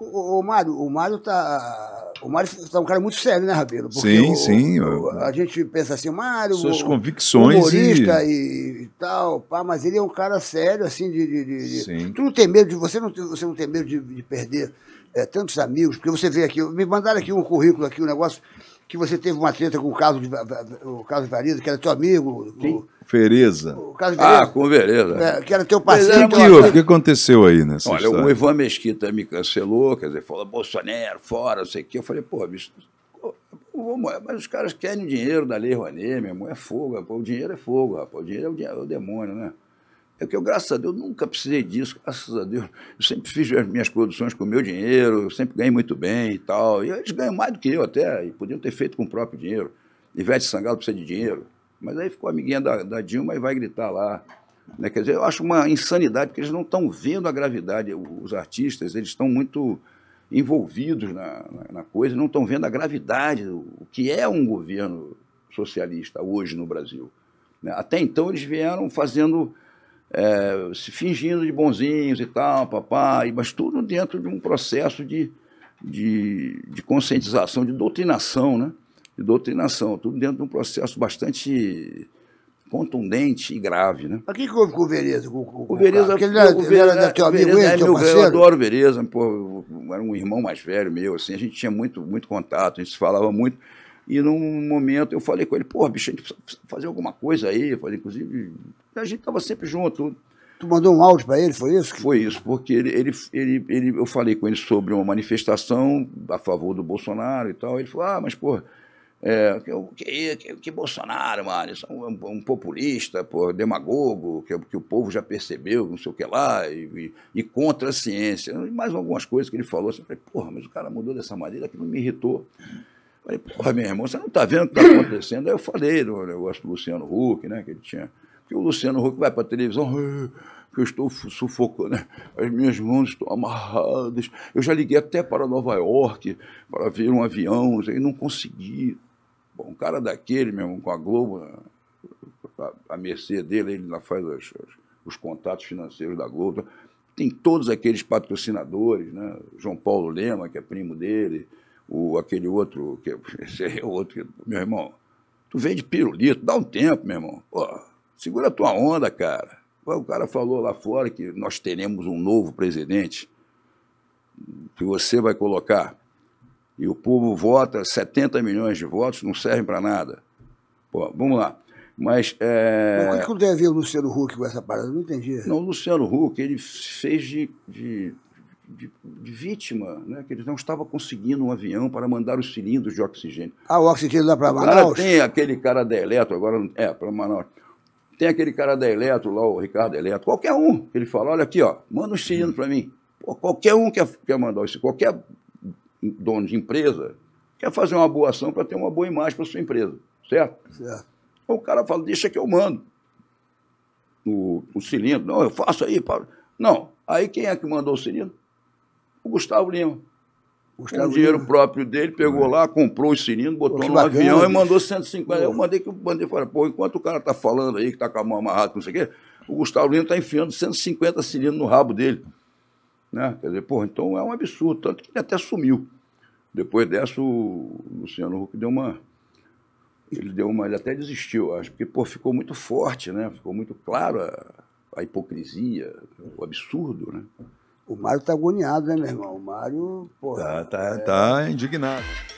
O, o Mário, o Mário tá. O Mário tá um cara muito sério, né, Rabelo? Porque sim, o, sim. O, a gente pensa assim, Mário. Suas convicções. Humorista e... e tal, pá, mas ele é um cara sério, assim, de. de, de sim. Tu não tem medo de. Você não, você não tem medo de, de perder é, tantos amigos, porque você vê aqui, me mandaram aqui um currículo aqui, um negócio que você teve uma treta com o Carlos, de, o Carlos Vareza, que era teu amigo. Quem? O, Fereza. O Carlos Vereza, ah, com o Vereza. É, que era teu parceiro. O que, que, O que aconteceu aí nessa Olha, história? o Ivan Mesquita me cancelou, quer dizer, falou Bolsonaro, fora, não sei o quê. Eu falei, pô, bicho, mas os caras querem dinheiro da Lei Rouanet, meu irmão, é fogo, o dinheiro é fogo, rapaz. o dinheiro é o, dinheiro, é o demônio, né? É que eu, graças a Deus, nunca precisei disso, graças a Deus. Eu sempre fiz as minhas produções com o meu dinheiro, eu sempre ganhei muito bem e tal. E eles ganham mais do que eu até, e podiam ter feito com o próprio dinheiro. Ivete Sangalo precisa de dinheiro. Mas aí ficou amiguinha da, da Dilma e vai gritar lá. Né? Quer dizer, eu acho uma insanidade, porque eles não estão vendo a gravidade. Os artistas, eles estão muito envolvidos na, na, na coisa, não estão vendo a gravidade, o, o que é um governo socialista hoje no Brasil. Né? Até então, eles vieram fazendo é, se fingindo de bonzinhos e tal, papai, mas tudo dentro de um processo de, de, de conscientização, de doutrinação, né? De doutrinação, tudo dentro de um processo bastante contundente e grave, né? Mas que houve com o Vereza? Com, com, o Vereza, porque ele era, o Vereza, ele era teu amigo, Vereza, é ele, teu parceiro? Eu adoro o Vereza, pô, era um irmão mais velho meu, assim, a gente tinha muito, muito contato, a gente se falava muito. E num momento eu falei com ele, pô, bicho, a gente precisa fazer alguma coisa aí. Eu falei, inclusive, a gente tava sempre junto. Tu mandou um áudio para ele, foi isso? Foi isso, porque ele, ele, ele, ele, eu falei com ele sobre uma manifestação a favor do Bolsonaro e tal. Ele falou, ah, mas, pô, é, que, que, que, Bolsonaro, mano, isso é um, um, populista, pô, demagogo, que, que o povo já percebeu, não sei o que lá, e, e, e contra a ciência. E mais algumas coisas que ele falou, assim, eu falei, porra, mas o cara mudou dessa maneira, aquilo me irritou. Falei, porra, meu irmão, você não está vendo o que está acontecendo? Aí eu falei do negócio do Luciano Huck, né? Que ele tinha. Porque o Luciano Huck vai para a televisão, ah, que eu estou sufocando, né? as minhas mãos estão amarradas. Eu já liguei até para Nova York para ver um avião, e não consegui. Bom, um cara daquele mesmo, com a Globo, a, mercê dele, ele lá faz os, os contatos financeiros da Globo. Tem todos aqueles patrocinadores, né? João Paulo Lema, que é primo dele, o, aquele outro, que, esse é outro, meu irmão, tu vende pirulito, dá um tempo, meu irmão. Pô, segura a tua onda, cara. O cara falou lá fora que nós teremos um novo presidente que você vai colocar. E o povo vota, 70 milhões de votos não servem para nada. Pô, vamos lá. Mas. É... Mas quanto que ver o Luciano Huck com essa parada? não entendi. Não, o Luciano Huck, ele fez de, de de, de, vítima, né? que eles não estavam conseguindo um avião para mandar os cilindros de oxigênio. Ah, o oxigênio dá para Manaus? tem aquele cara da Eletro, agora é, para Manaus. Tem aquele cara da Eletro lá, o Ricardo Eletro, qualquer um, ele fala, olha aqui, ó, manda um cilindro para mim. Pô, qualquer um quer, quer mandar isso, qualquer dono de empresa quer fazer uma boa ação para ter uma boa imagem para sua empresa, certo? Certo. Então, o cara fala, deixa que eu mando o, o cilindro. Não, eu faço aí. Paulo. Não, aí quem é que mandou o cilindro? o Gustavo Lima. Gustavo com o dinheiro Lima. próprio dele, pegou é. lá, comprou os cilindros, botou no bacana, avião bicho. e mandou 150. Pô. Eu mandei que eu mandei fora. Pô, enquanto o cara tá falando aí, que tá com a mão amarrada, não sei o quê, o Gustavo Lima tá enfiando 150 cilindros no rabo dele. Né? Quer dizer, então é um absurdo. Tanto que ele até sumiu. Depois dessa, o Luciano Huck deu uma. Ele deu uma. Ele até desistiu, acho, porque pô, ficou muito forte, né? Ficou muito claro a, a hipocrisia, o absurdo, né? O Mário tá agoniado, né, meu irmão? O Mário, porra. Tá, tá, é... tá indignado.